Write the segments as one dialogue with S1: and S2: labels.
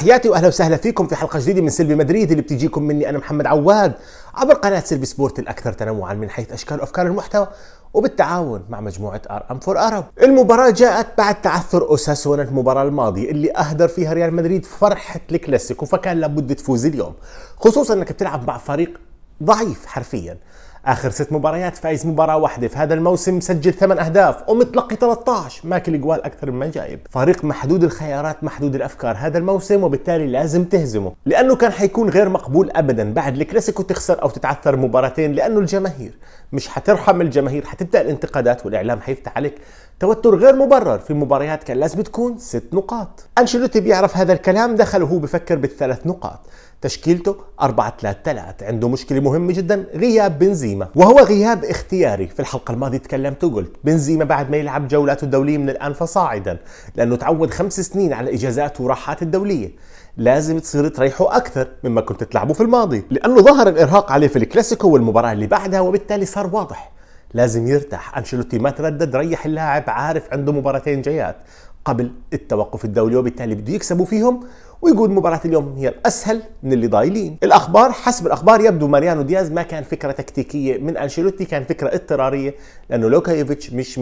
S1: تحياتي واهلا وسهلا فيكم في حلقه جديده من سلبي مدريد اللي بتجيكم مني انا محمد عواد عبر قناه سلبي سبورت الاكثر تنوعا من حيث اشكال وافكار المحتوى وبالتعاون مع مجموعة ار ام فور ارب المباراة جاءت بعد تعثر اوساسونا المباراة الماضية اللي أهدر فيها ريال مدريد فرحة الكلاسيكو فكان لابد تفوز اليوم خصوصا أنك بتلعب مع فريق ضعيف حرفيا اخر ست مباريات فايز مباراه واحده في هذا الموسم مسجل ثمان اهداف ومتلقي 13 ماكل جوال اكثر مما جايب فريق محدود الخيارات محدود الافكار هذا الموسم وبالتالي لازم تهزمه لانه كان حيكون غير مقبول ابدا بعد الكلاسيكو تخسر او تتعثر مباراتين لانه الجماهير مش حترحم الجماهير حتبدا الانتقادات والاعلام حيفتح عليك توتر غير مبرر في مباريات كان لازم تكون ست نقاط أنشيلوتي بيعرف هذا الكلام دخل وهو بفكر بالثلاث نقاط تشكيلته 4 3 3 عنده مشكله مهمه جدا غياب بنزيما وهو غياب اختياري في الحلقه الماضيه تكلمت وقلت بنزيما بعد ما يلعب جولاته الدوليه من الان فصاعدا لانه تعود خمس سنين على اجازات وراحات الدوليه لازم تصير تريحه اكثر مما كنت تلعبه في الماضي لانه ظهر الارهاق عليه في الكلاسيكو والمباراه اللي بعدها وبالتالي صار واضح لازم يرتاح انشيلوتي ما تردد ريح اللاعب عارف عنده مباراتين جايات قبل التوقف الدولي وبالتالي بده يكسبوا فيهم ويقول مباراة اليوم هي الأسهل من اللي ضايلين الأخبار حسب الأخبار يبدو ماريانو دياز ما كان فكرة تكتيكية من أنشيلوتي كان فكرة اضطرارية لأنه لوكايوفيتش مش 100%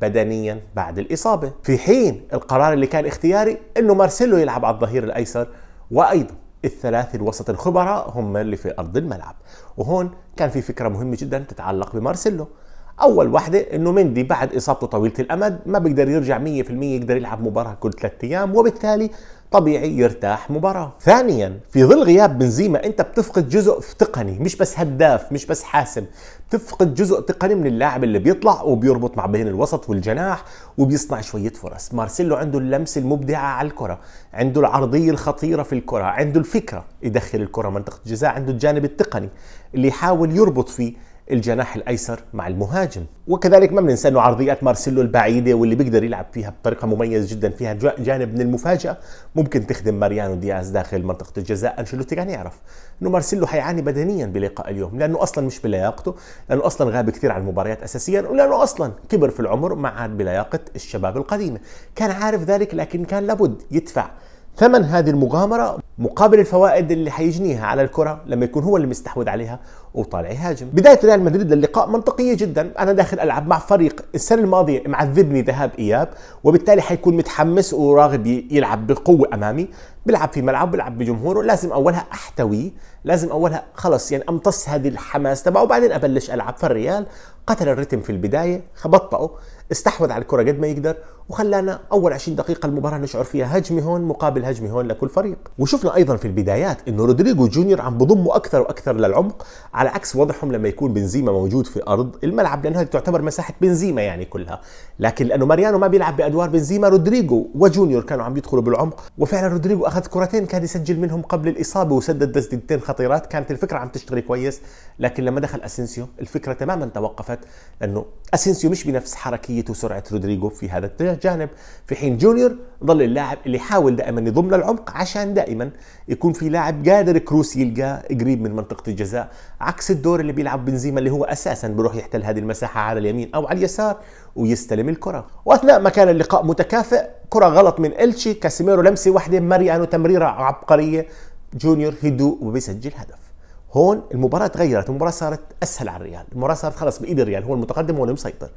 S1: بدنيا بعد الإصابة في حين القرار اللي كان اختياري أنه مارسيلو يلعب على الظهير الأيسر وأيضا الثلاثة الوسط الخبراء هم اللي في أرض الملعب وهون كان في فكره مهمه جدا تتعلق بمارسيلو اول واحده انه مندي بعد اصابته طويله الامد ما بيقدر يرجع 100% يقدر يلعب مباراه كل ثلاث ايام وبالتالي طبيعي يرتاح مباراة ثانيا في ظل غياب بنزيما انت بتفقد جزء تقني مش بس هداف مش بس حاسم بتفقد جزء تقني من اللاعب اللي بيطلع وبيربط مع بين الوسط والجناح وبيصنع شوية فرص مارسيلو عنده اللمسة المبدعة على الكرة عنده العرضية الخطيرة في الكرة عنده الفكرة يدخل الكرة منطقة الجزاء عنده الجانب التقني اللي يحاول يربط فيه الجناح الايسر مع المهاجم وكذلك ما بننسى انه عرضيات مارسيلو البعيده واللي بيقدر يلعب فيها بطريقه مميزه جدا فيها جانب من المفاجاه ممكن تخدم ماريانو دياز داخل منطقه الجزاء انشيلوتي كان يعرف انه مارسيلو حيعاني بدنيا بلقاء اليوم لانه اصلا مش بلياقته لانه اصلا غاب كثير عن المباريات اساسيا ولانه اصلا كبر في العمر ما عاد بلياقه الشباب القديمه كان عارف ذلك لكن كان لابد يدفع ثمن هذه المغامره مقابل الفوائد اللي حيجنيها على الكره لما يكون هو اللي مستحوذ عليها وطالع يهاجم بدايه ريال مدريد للقاء منطقيه جدا انا داخل العب مع فريق السنه الماضيه معذبني ذهاب اياب وبالتالي حيكون متحمس وراغب يلعب بقوه امامي بيلعب في ملعب بيلعب بجمهوره لازم اولها احتويه لازم اولها خلص يعني امتص هذه الحماس تبعه وبعدين ابلش العب فالريال قتل الريتم في البدايه بطئه استحوذ على الكره قد ما يقدر وخلانا اول 20 دقيقه المباراه نشعر فيها هجمه هون مقابل هجمه هون لكل فريق وشفنا ايضا في البدايات انه رودريجو جونيور عم بضمه اكثر واكثر للعمق على عكس وضعهم لما يكون بنزيما موجود في ارض الملعب لانها تعتبر مساحه بنزيما يعني كلها لكن لانه ماريانو ما بيلعب بادوار بنزيما رودريجو وجونيور كانوا عم يدخلوا بالعمق وفعلا رودريجو اخذ كرتين كان يسجل منهم قبل الاصابه وسدد تسديدتين خطيرات كانت الفكره عم تشتغل كويس لكن لما دخل اسينسيو الفكره تماما توقفت لانه اسينسيو مش بنفس حركيه وسرعه رودريجو في هذا الجانب في حين جونيور ظل اللاعب اللي يحاول دائما يضم للعمق عشان دائما يكون في لاعب قادر كروس يلقى قريب من منطقه الجزاء عكس الدور اللي بيلعب بنزيما اللي هو اساسا بيروح يحتل هذه المساحه على اليمين او على اليسار ويستلم الكره واثناء ما كان اللقاء متكافئ كره غلط من التشي كاسيميرو لمسه واحده ماريانو تمريره عبقريه جونيور هدوء وبيسجل هدف هون المباراة تغيرت المباراة صارت أسهل على الريال المباراة صارت خلص بإيد الريال هو المتقدم هو المسيطر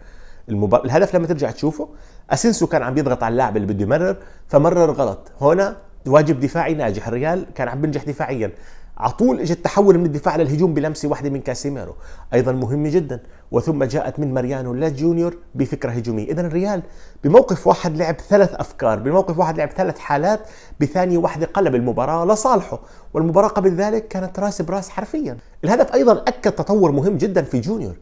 S1: المبار... الهدف لما ترجع تشوفه اسنسو كان عم يضغط على اللاعب اللي بده يمرر فمرر غلط هنا واجب دفاعي ناجح الريال كان عم بنجح دفاعيا على طول اجى التحول من الدفاع للهجوم بلمسه واحده من كاسيميرو ايضا مهمه جدا وثم جاءت من ماريانو لا جونيور بفكره هجوميه اذا الريال بموقف واحد لعب ثلاث افكار بموقف واحد لعب ثلاث حالات بثانيه واحده قلب المباراه لصالحه والمباراه قبل ذلك كانت راس براس حرفيا الهدف ايضا اكد تطور مهم جدا في جونيور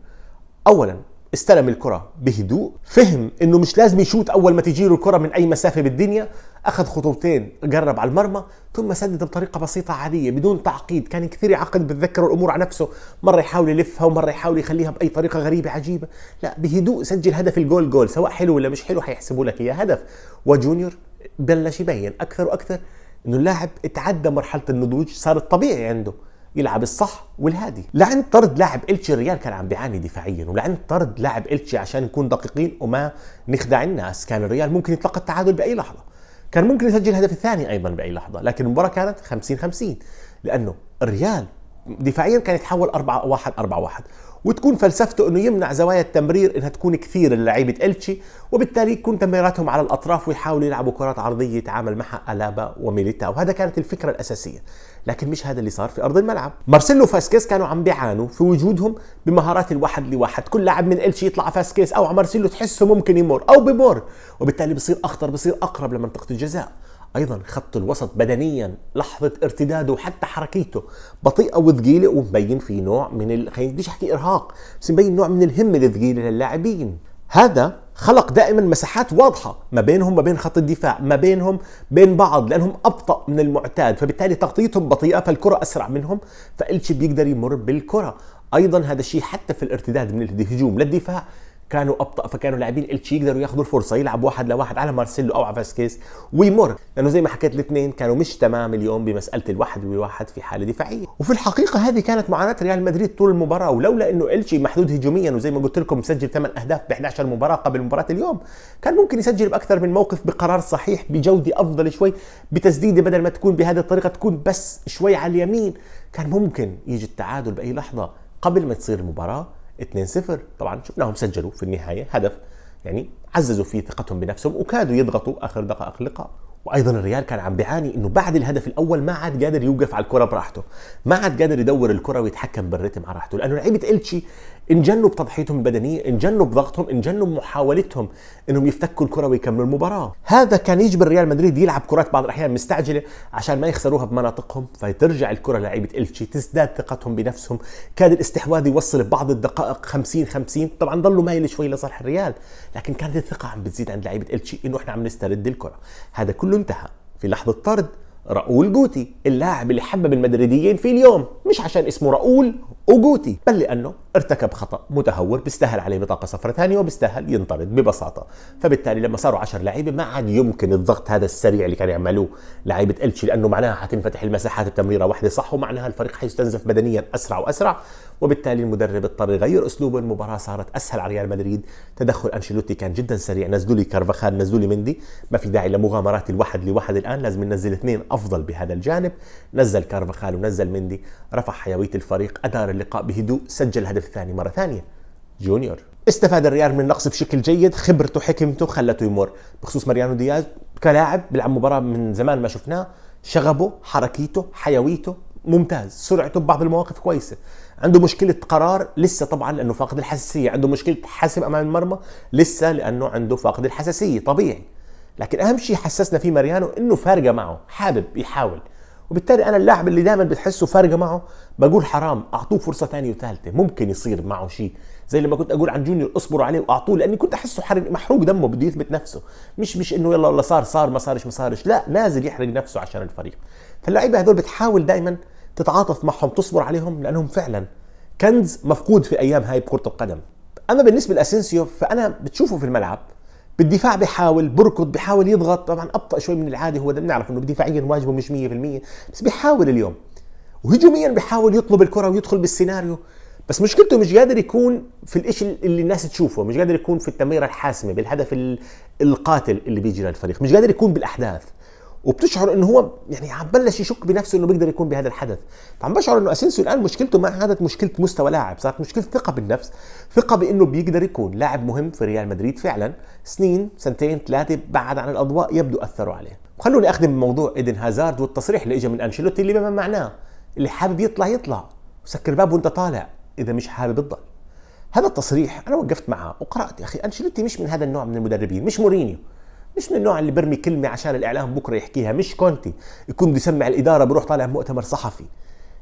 S1: اولا استلم الكرة بهدوء فهم انه مش لازم يشوت اول ما تجيله الكرة من اي مسافة بالدنيا اخذ خطوتين جرب على المرمى ثم سدد بطريقة بسيطة عادية بدون تعقيد كان كثير يعقد بتذكر الامور على نفسه مرة يحاول يلفها ومرة يحاول يخليها باي طريقة غريبة عجيبة لا بهدوء سجل هدف الجول جول سواء حلو ولا مش حلو حيحسبوا لك اياه هدف وجونيور بلش يبين اكثر واكثر انه اللاعب اتعدى مرحلة النضوج صار الطبيعي عنده يلعب الصح والهادي لعند طرد لاعب التشي الريال كان عم بيعاني دفاعيا ولعند طرد لاعب التشي عشان نكون دقيقين وما نخدع الناس كان الريال ممكن يتلقى التعادل باي لحظه كان ممكن يسجل الهدف الثاني ايضا باي لحظه لكن المباراه كانت 50 50 لانه الريال دفاعيا كان يتحول 4 1 4 1 وتكون فلسفته انه يمنع زوايا التمرير انها تكون كثير للعيبه التشي وبالتالي يكون تمريراتهم على الاطراف ويحاولوا يلعبوا كرات عرضيه يتعامل معها الابا وميليتا وهذا كانت الفكره الاساسيه لكن مش هذا اللي صار في ارض الملعب مارسيلو فاسكيس كانوا عم بيعانوا في وجودهم بمهارات الواحد لواحد كل لاعب من التشي يطلع فاسكيس او مارسيلو تحسه ممكن يمر او بمر وبالتالي بصير اخطر بصير اقرب لمنطقه الجزاء ايضا خط الوسط بدنيا لحظه ارتداده حتى حركيته بطيئه وثقيله ومبين في نوع من ال... خلينا بديش احكي ارهاق بس مبين نوع من الهمه الثقيله للاعبين هذا خلق دائما مساحات واضحة ما بينهم ما بين خط الدفاع ما بينهم بين بعض لأنهم أبطأ من المعتاد فبالتالي تغطيتهم بطيئة فالكرة أسرع منهم فالشي بيقدر يمر بالكرة أيضا هذا الشيء حتى في الارتداد من الهجوم للدفاع كانوا ابطا فكانوا لاعبين التشي يقدروا ياخذوا الفرصه يلعب واحد لواحد على مارسيلو او على فاسكيز ويمر لانه زي ما حكيت الاثنين كانوا مش تمام اليوم بمساله الواحد بواحد في حاله دفاعيه وفي الحقيقه هذه كانت معاناه ريال مدريد طول المباراه ولولا انه التشي محدود هجوميا وزي ما قلت لكم مسجل 8 اهداف ب 11 مباراه قبل مباراه اليوم كان ممكن يسجل باكثر من موقف بقرار صحيح بجوده افضل شوي بتسديده بدل ما تكون بهذه الطريقه تكون بس شوي على اليمين كان ممكن يجي التعادل باي لحظه قبل ما تصير المباراه 2-0 طبعا شفناهم سجلوا في النهايه هدف يعني عززوا فيه ثقتهم بنفسهم وكادوا يضغطوا اخر دقائق اللقاء وايضا الريال كان عم بيعاني انه بعد الهدف الاول ما عاد قادر يوقف على الكره براحته ما عاد قادر يدور الكره ويتحكم بالريتم على راحته لانه لعيبه التشي انجنوا بتضحيتهم البدنيه انجنوا بضغطهم انجنوا بمحاولتهم انهم يفتكوا الكره ويكملوا المباراه هذا كان يجبر ريال مدريد يلعب كرات بعض الاحيان مستعجله عشان ما يخسروها بمناطقهم فترجع الكره لعيبه التشي تزداد ثقتهم بنفسهم كاد الاستحواذ يوصل ببعض الدقائق 50 50 طبعا ضلوا مايل شوي لصالح الريال لكن كانت الثقه عم بتزيد عند لعيبه التشي انه احنا عم نسترد الكره هذا كل كله انتهى في لحظة طرد راؤول جوتي اللاعب اللي حبب المدريديين في اليوم مش عشان اسمه راؤول اوجوتي بل لانه ارتكب خطا متهور بيستاهل عليه بطاقه صفراء ثانيه وبيستاهل ينطرد ببساطه فبالتالي لما صاروا 10 لعيبه ما عاد يمكن الضغط هذا السريع اللي كانوا يعملوه لعيبه التشي لانه معناها حتنفتح المساحات بتمريره واحده صح ومعناها الفريق حيستنزف بدنيا اسرع واسرع وبالتالي المدرب اضطر يغير اسلوبه المباراه صارت اسهل على ريال مدريد تدخل انشيلوتي كان جدا سريع نزلوا لي كارفاخال نزلوا لي مندي ما في داعي لمغامرات الواحد لواحد الان لازم ننزل اثنين افضل بهذا الجانب نزل كارفاخال ونزل مندي رفع حيوية الفريق أدار اللقاء بهدوء سجل هدف الثاني مرة ثانية جونيور استفاد الريال من النقص بشكل جيد خبرته حكمته خلته يمر بخصوص ماريانو دياز كلاعب بيلعب مباراة من زمان ما شفناه شغبه حركيته حيويته ممتاز سرعته ببعض المواقف كويسة عنده مشكلة قرار لسه طبعا لأنه فاقد الحساسية عنده مشكلة حاسب أمام المرمى لسه لأنه عنده فاقد الحساسية طبيعي لكن أهم شيء حسسنا فيه ماريانو أنه فارقة معه حابب يحاول وبالتالي انا اللاعب اللي دايما بتحسه فارقه معه بقول حرام اعطوه فرصه ثانيه وثالثه ممكن يصير معه شيء زي لما كنت اقول عن جونيور اصبروا عليه واعطوه لاني كنت احسه حرق محروق دمه بده يثبت نفسه مش مش انه يلا والله صار صار ما صارش ما صارش لا نازل يحرق نفسه عشان الفريق فاللعيبه هذول بتحاول دائما تتعاطف معهم تصبر عليهم لانهم فعلا كنز مفقود في ايام هاي بكره القدم اما بالنسبه لاسينسيو فانا بتشوفه في الملعب بالدفاع بحاول بركض بحاول يضغط طبعا ابطا شوي من العادي هو بنعرف انه دفاعيا واجبه مش 100% بس بحاول اليوم وهجوميا بحاول يطلب الكره ويدخل بالسيناريو بس مشكلته مش قادر يكون في الشيء اللي الناس تشوفه مش قادر يكون في التمريره الحاسمه بالهدف القاتل اللي بيجي للفريق مش قادر يكون بالاحداث وبتشعر ان هو يعني عم بلش يشك بنفسه انه بيقدر يكون بهذا الحدث فعم بشعر انه اسينسيو الان مشكلته ما عادت مشكله مستوى لاعب صارت مشكله ثقه بالنفس ثقه بانه بيقدر يكون لاعب مهم في ريال مدريد فعلا سنين سنتين ثلاثه بعد عن الاضواء يبدو اثروا عليه خلوني اخدم موضوع ايدن هازارد والتصريح اللي اجى من انشيلوتي اللي بما معناه اللي حابب يطلع يطلع وسكر الباب وانت طالع اذا مش حابب تضل هذا التصريح انا وقفت معه وقرات يا اخي انشيلوتي مش من هذا النوع من المدربين مش مورينيو مش من النوع اللي برمي كلمه عشان الاعلام بكره يحكيها مش كونتي يكون بده يسمع الاداره بروح طالع مؤتمر صحفي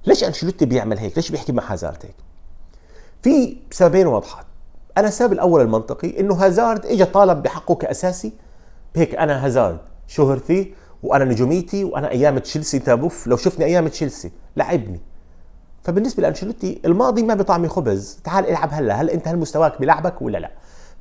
S1: ليش أنشلوتي بيعمل هيك ليش بيحكي مع هازارد هيك في سببين واضحات انا السبب الاول المنطقي انه هازارد اجى طالب بحقه كاساسي هيك انا هازارد شهرتي وانا نجوميتي وانا ايام تشيلسي تابوف لو شفني ايام تشيلسي لعبني فبالنسبه لأنشلوتي الماضي ما بيطعمي خبز تعال العب هلا هل انت هل مستواك بلعبك ولا لا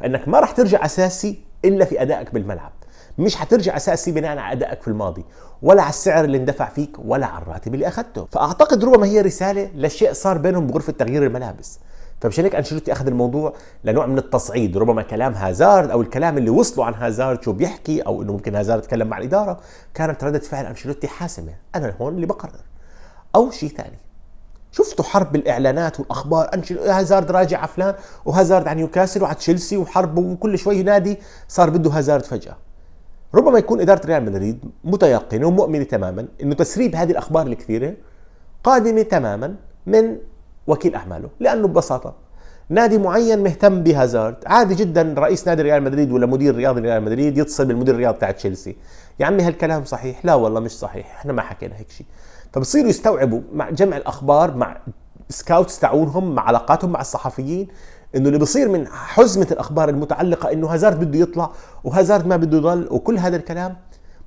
S1: فانك ما راح ترجع اساسي الا في ادائك بالملعب مش هترجع اساسي بناء على ادائك في الماضي ولا على السعر اللي اندفع فيك ولا على الراتب اللي اخذته فاعتقد ربما هي رساله لشيء صار بينهم بغرفه تغيير الملابس فمشان هيك انشيلوتي اخذ الموضوع لنوع من التصعيد ربما كلام هازارد او الكلام اللي وصلوا عن هازارد شو بيحكي او انه ممكن هازارد تكلم مع الاداره كانت رده فعل انشيلوتي حاسمه انا هون اللي بقرر او شيء ثاني شفتوا حرب الاعلانات والاخبار انشل هازارد راجع على فلان وهازارد على نيوكاسل وعلى تشيلسي وحرب وكل شوي نادي صار بده هازارد فجاه ربما يكون إدارة ريال مدريد متيقنة ومؤمنة تماما أنه تسريب هذه الأخبار الكثيرة قادمة تماما من وكيل أعماله لأنه ببساطة نادي معين مهتم بهازارد عادي جدا رئيس نادي ريال مدريد ولا مدير رياضي ريال مدريد يتصل بالمدير الرياضي تاع تشيلسي يا عمي هالكلام صحيح لا والله مش صحيح احنا ما حكينا هيك شيء فبصيروا يستوعبوا مع جمع الاخبار مع سكاوتس تاعونهم مع علاقاتهم مع الصحفيين انه اللي بصير من حزمه الاخبار المتعلقه انه هازارد بده يطلع وهازارد ما بده يضل وكل هذا الكلام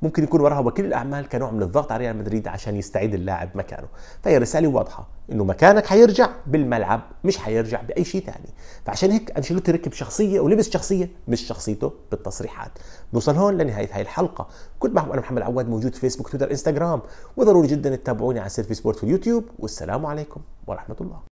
S1: ممكن يكون وراها وكيل الاعمال كنوع من الضغط على ريال مدريد عشان يستعيد اللاعب مكانه فهي رساله واضحه انه مكانك حيرجع بالملعب مش حيرجع باي شيء ثاني فعشان هيك انشيلوتي ركب شخصيه ولبس شخصيه مش شخصيته بالتصريحات نوصل هون لنهايه هاي الحلقه كنت معكم انا محمد عواد موجود في فيسبوك تويتر انستغرام وضروري جدا تتابعوني على سيرفي سبورت في اليوتيوب والسلام عليكم ورحمه الله